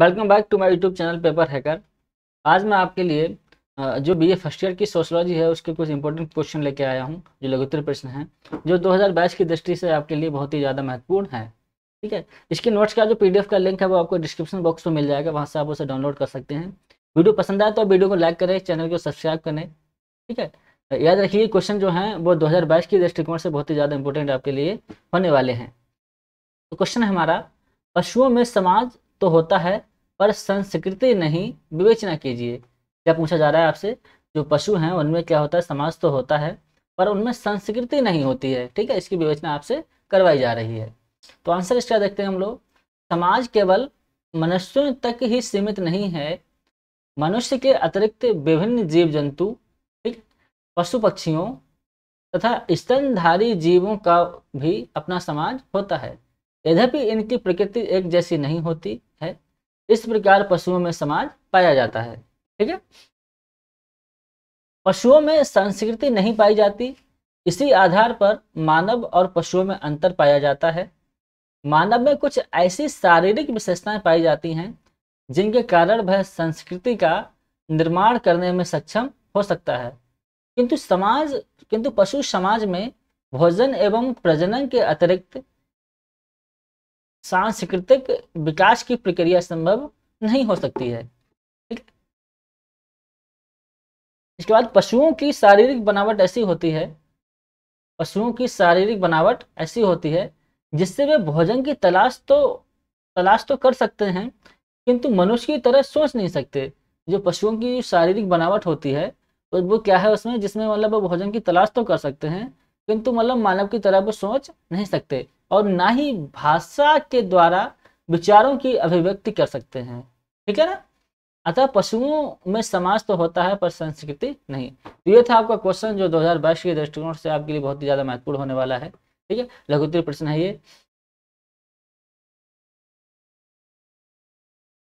welcome back to my YouTube channel paper hacker आज मैं आपके लिए जो बीए फर्स्ट ईयर की सोशलॉजी है उसके कुछ इंपॉर्टेंट क्वेश्चन लेके आया हूँ जो लघुत्तर प्रश्न हैं जो 2022 की दृष्टि से आपके लिए बहुत ही ज़्यादा महत्वपूर्ण है ठीक है इसके नोट्स का जो पीडीएफ का लिंक है वो आपको डिस्क्रिप्शन बॉक्स में मिल जाएगा वहाँ से आप उसे डाउनलोड कर सकते हैं वीडियो पसंद आए तो वीडियो को लाइक करें चैनल को सब्सक्राइब करें ठीक है याद रखिए क्वेश्चन जो हैं वो दो के दृष्टिकोण से बहुत ही ज़्यादा इंपॉर्टेंट आपके लिए होने वाले हैं तो क्वेश्चन है हमारा पशुओं में समाज तो होता है पर संस्कृति नहीं विवेचना कीजिए क्या पूछा जा रहा है आपसे जो पशु हैं उनमें क्या होता है समाज तो होता है पर उनमें संस्कृति नहीं होती है ठीक है इसकी विवेचना आपसे करवाई जा रही है तो आंसर इसका देखते हैं हम लोग समाज केवल मनुष्यों तक ही सीमित नहीं है मनुष्य के अतिरिक्त विभिन्न जीव जंतु ठीक पशु पक्षियों तथा स्तनधारी जीवों का भी अपना समाज होता है यद्यपि इनकी प्रकृति एक जैसी नहीं होती है इस प्रकार पशुओं में समाज पाया जाता है ठीक है पशुओं में संस्कृति नहीं पाई जाती इसी आधार पर मानव और पशुओं में अंतर पाया जाता है मानव में कुछ ऐसी शारीरिक विशेषताएं पाई जाती हैं जिनके कारण वह संस्कृति का निर्माण करने में सक्षम हो सकता है किंतु समाज किंतु पशु समाज में भोजन एवं प्रजनन के अतिरिक्त सांस्कृतिक विकास की प्रक्रिया संभव नहीं हो सकती है इसके बाद पशुओं की शारीरिक बनावट ऐसी होती है पशुओं की शारीरिक बनावट ऐसी होती है जिससे वे भोजन की तलाश तो तलाश तो कर सकते हैं किंतु मनुष्य की तरह सोच नहीं सकते जो पशुओं की शारीरिक बनावट होती है तो वो क्या है उसमें जिसमें मतलब वो भोजन की तलाश तो कर सकते हैं किंतु मतलब मानव की तरह वो सोच नहीं सकते और ना ही भाषा के द्वारा विचारों की अभिव्यक्ति कर सकते हैं ठीक है ना अतः पशुओं में समाज तो होता है पर संस्कृति नहीं तो ये था आपका क्वेश्चन जो 2022 के दृष्टिकोण से आपके लिए बहुत ही ज़्यादा महत्वपूर्ण होने वाला है ठीक है लघुत्तरी प्रश्न है ये